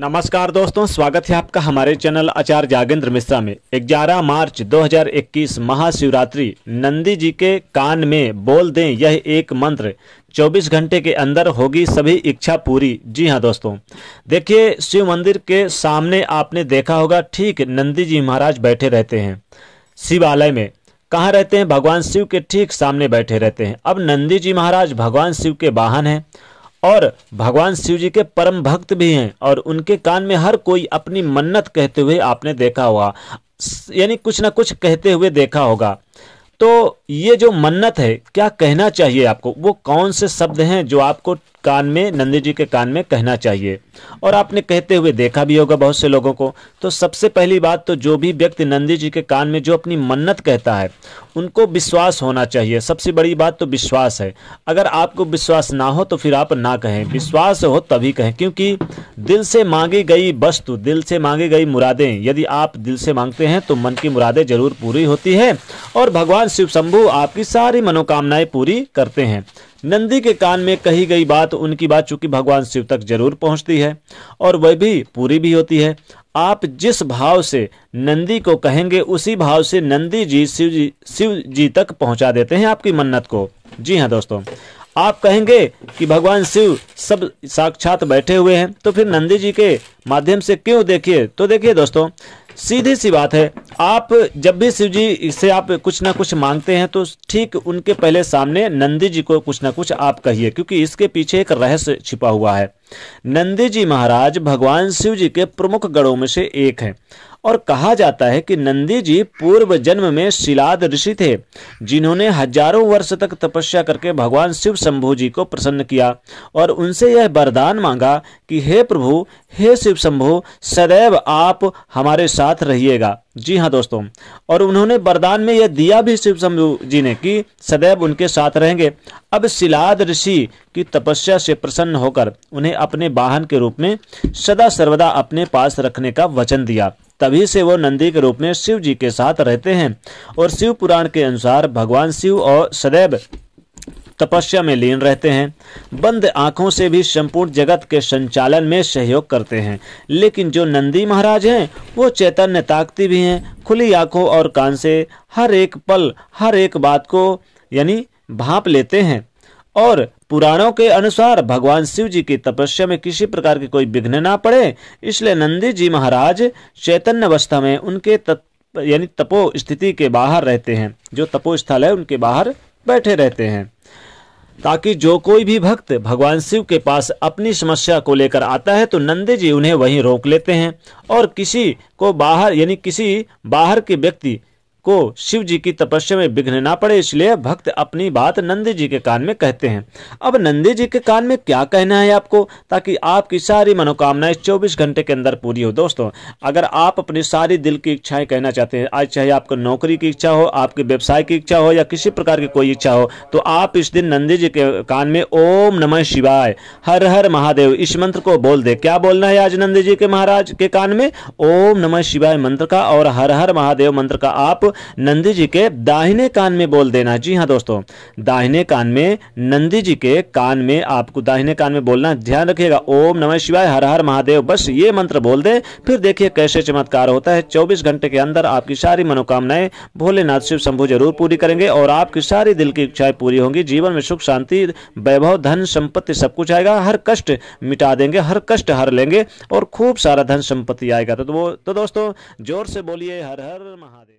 नमस्कार दोस्तों स्वागत है आपका हमारे चैनल आचार्य जागेंद्र मिश्रा में 11 मार्च 2021 महाशिवरात्रि नंदी जी के कान में बोल दें यह एक मंत्र 24 घंटे के अंदर होगी सभी इच्छा पूरी जी हाँ दोस्तों देखिए शिव मंदिर के सामने आपने देखा होगा ठीक नंदी जी महाराज बैठे रहते हैं शिवालय में कहाँ रहते हैं भगवान शिव के ठीक सामने बैठे रहते हैं अब नंदी जी महाराज भगवान शिव के वाहन हैं और भगवान शिव जी के परम भक्त भी हैं और उनके कान में हर कोई अपनी मन्नत कहते हुए आपने देखा होगा यानी कुछ ना कुछ कहते हुए देखा होगा तो ये जो मन्नत है क्या कहना चाहिए आपको वो कौन से शब्द हैं जो आपको कान में नंदी जी के कान में कहना चाहिए और आपने कहते हुए देखा भी होगा बहुत से लोगों को तो सबसे पहली बात तो जो भी व्यक्ति नंदी जी के कान में जो अपनी मन्नत कहता है उनको विश्वास होना चाहिए सबसे बड़ी बात तो विश्वास है अगर आपको विश्वास ना हो तो फिर आप ना कहें विश्वास हो तभी कहें क्योंकि दिल से मांगी गई वस्तु दिल से मांगी गई मुरादें यदि आप दिल से मांगते हैं तो मन की मुरादें जरूर पूरी होती है और भगवान शिव शंभु आपकी सारी मनोकामनाएं पूरी करते हैं नंदी के कान में कही गई बात उनकी बात चूंकि भगवान शिव तक जरूर पहुंचती है और वह भी पूरी भी होती है आप जिस भाव से नंदी को कहेंगे उसी भाव से नंदी जी शिव जी शिव जी तक पहुंचा देते हैं आपकी मन्नत को जी हाँ दोस्तों आप कहेंगे कि भगवान शिव सब साक्षात बैठे हुए हैं तो फिर नंदी जी के माध्यम से क्यों देखिए तो देखिए दोस्तों सीधी सी बात है आप जब भी शिव जी से आप कुछ ना कुछ मांगते हैं तो ठीक उनके पहले सामने नंदी जी को कुछ ना कुछ आप कहिए क्योंकि इसके पीछे एक रहस्य छिपा हुआ है नंदी जी महाराज भगवान शिव जी के प्रमुख गणों में से एक हैं और कहा जाता है कि नंदी जी पूर्व जन्म में शिलाद ऋषि थे जिन्होंने हजारों वर्ष तक तपस्या करके भगवान शिव शंभु जी को प्रसन्न किया और उनसे यह वरदान मांगा कि हे प्रभु हे शिव शंभु सदैव आप हमारे साथ रहिएगा जी हाँ दोस्तों और उन्होंने वरदान में यह दिया भी शिव शंभु जी ने कि सदैव उनके साथ रहेंगे अब शिलाद ऋषि की तपस्या से प्रसन्न होकर उन्हें अपने वाहन के रूप में सदा सर्वदा अपने पास रखने का वचन दिया तभी से वो नंदी के रूप में शिव जी के साथ रहते हैं और शिव पुराण के अनुसार भगवान शिव और सदैव तपस्या में लीन रहते हैं बंद आंखों से भी संपूर्ण जगत के संचालन में सहयोग करते हैं लेकिन जो नंदी महाराज हैं वो चैतन्य ताकती भी हैं खुली आंखों और कान से हर एक पल हर एक बात को यानी भाप लेते हैं और पुराणों के अनुसार भगवान शिव जी की तपस्या में किसी प्रकार की कोई विघ्न ना पड़े इसलिए नंदी जी महाराज चैतन्य अवस्था में उनके तत्व यानी तपो स्थिति के बाहर रहते हैं जो तपो स्थल है उनके बाहर बैठे रहते हैं ताकि जो कोई भी भक्त भगवान शिव के पास अपनी समस्या को लेकर आता है तो नंदे जी उन्हें वहीं रोक लेते हैं और किसी को बाहर यानी किसी बाहर के व्यक्ति को शिव जी की तपस्या में विघ्न ना पड़े इसलिए भक्त अपनी बात नंदी जी के कान में कहते हैं अब नंदी जी के कान में क्या कहना है आपको ताकि आपकी सारी मनोकामनाएं 24 घंटे के अंदर पूरी हो दोस्तों अगर आप अपनी सारी दिल की इच्छाएं कहना चाहते हैं आज चाहे आपको नौकरी की इच्छा हो आपके व्यवसाय की इच्छा हो या किसी प्रकार की कोई इच्छा हो तो आप इस दिन नंदी जी के कान में ओम नम शिवाय हर हर महादेव इस मंत्र को बोल दे क्या बोलना है आज नंदी जी के महाराज के कान में ओम नम शिवाय मंत्र का और हर हर महादेव मंत्र का आप नंदी जी के दाहिने कान में बोल देना जी हाँ दोस्तों दाहिने कान में नंदी जी के कान में आपको दाहिने कान में बोलना ध्यान रखिएगा ओम नमः शिवाय हर हर महादेव बस ये मंत्र बोल दे फिर देखिए कैसे चमत्कार होता है चौबीस घंटे के अंदर आपकी सारी मनोकामनाएं भोलेनाथ शिव शंभु जरूर पूरी करेंगे और आपकी सारी दिल की इच्छाएं पूरी होंगी जीवन में सुख शांति वैभव धन संपत्ति सब कुछ आएगा हर कष्ट मिटा देंगे हर कष्ट हर लेंगे और खूब सारा धन संपत्ति आएगा तो वो तो दोस्तों जोर से बोलिए हर हर महादेव